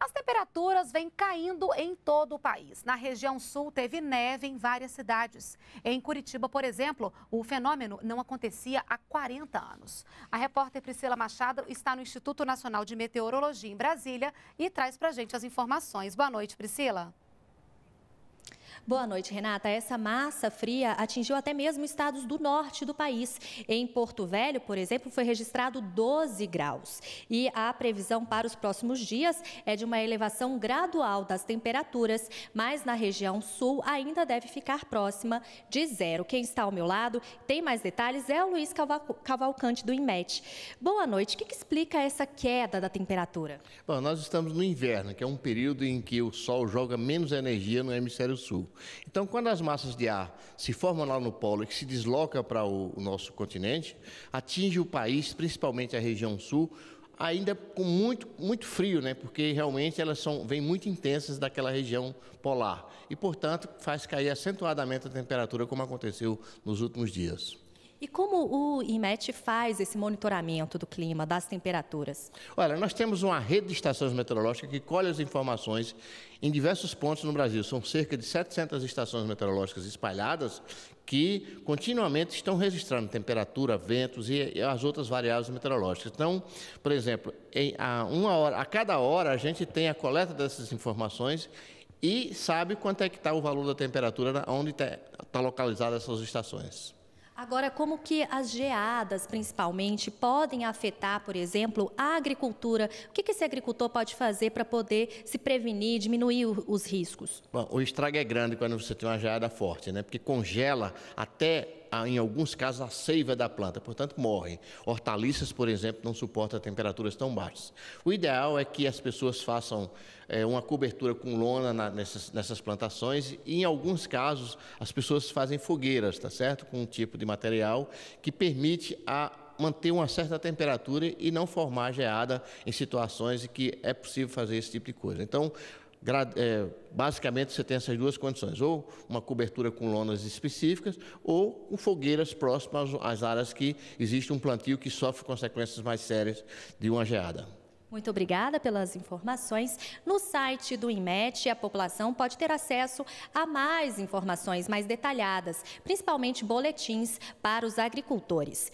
As temperaturas vêm caindo em todo o país. Na região sul, teve neve em várias cidades. Em Curitiba, por exemplo, o fenômeno não acontecia há 40 anos. A repórter Priscila Machado está no Instituto Nacional de Meteorologia em Brasília e traz para a gente as informações. Boa noite, Priscila. Boa noite, Renata. Essa massa fria atingiu até mesmo estados do norte do país. Em Porto Velho, por exemplo, foi registrado 12 graus. E a previsão para os próximos dias é de uma elevação gradual das temperaturas, mas na região sul ainda deve ficar próxima de zero. Quem está ao meu lado tem mais detalhes é o Luiz Cavalcante do Imet. Boa noite. O que, que explica essa queda da temperatura? Bom, nós estamos no inverno, que é um período em que o sol joga menos energia no hemisfério sul. Então, quando as massas de ar se formam lá no polo e que se desloca para o, o nosso continente, atinge o país, principalmente a região sul, ainda com muito, muito frio, né? porque realmente elas são, vêm muito intensas daquela região polar. E, portanto, faz cair acentuadamente a temperatura, como aconteceu nos últimos dias. E como o IMET faz esse monitoramento do clima, das temperaturas? Olha, nós temos uma rede de estações meteorológicas que colhe as informações em diversos pontos no Brasil. São cerca de 700 estações meteorológicas espalhadas que continuamente estão registrando temperatura, ventos e, as outras variáveis meteorológicas. Então, por exemplo, em, a, uma hora, a cada hora a gente tem a coleta dessas informações e sabe quanto é que está o valor da temperatura onde está tá localizada essas estações. Agora, como que as geadas, principalmente, podem afetar, por exemplo, a agricultura? O que, que esse agricultor pode fazer para poder se prevenir, diminuir os riscos? Bom, o estrago é grande quando você tem uma geada forte, né? Porque congela até em alguns casos, a seiva da planta, portanto, morrem. Hortaliças, por exemplo, não suportam temperaturas tão baixas. O ideal é que as pessoas façam é, uma cobertura com lona na, nessas, nessas plantações e, em alguns casos, as pessoas fazem fogueiras, tá certo? Com um tipo de material que permite a manter uma certa temperatura e não formar geada em situações em que é possível fazer esse tipo de coisa. Então, é, basicamente você tem essas duas condições, ou uma cobertura com lonas específicas, ou com fogueiras próximas às áreas que existe um plantio que sofre consequências mais sérias de uma geada. Muito obrigada pelas informações. No site do IMET, a população pode ter acesso a mais informações mais detalhadas, principalmente boletins para os agricultores.